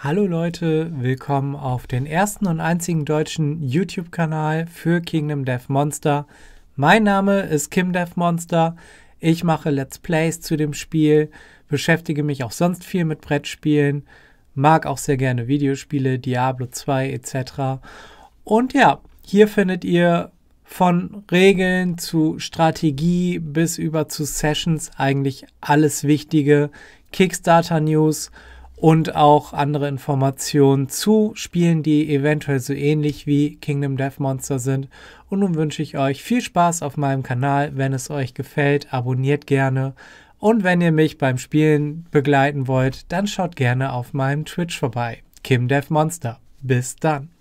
Hallo Leute, willkommen auf den ersten und einzigen deutschen YouTube-Kanal für Kingdom Death Monster. Mein Name ist Kim Death Monster. Ich mache Let's Plays zu dem Spiel, beschäftige mich auch sonst viel mit Brettspielen, mag auch sehr gerne Videospiele, Diablo 2 etc. Und ja, hier findet ihr von Regeln zu Strategie bis über zu Sessions eigentlich alles Wichtige, Kickstarter-News und auch andere Informationen zu Spielen, die eventuell so ähnlich wie Kingdom Death Monster sind. Und nun wünsche ich euch viel Spaß auf meinem Kanal. Wenn es euch gefällt, abonniert gerne. Und wenn ihr mich beim Spielen begleiten wollt, dann schaut gerne auf meinem Twitch vorbei. Kim Death Monster. Bis dann.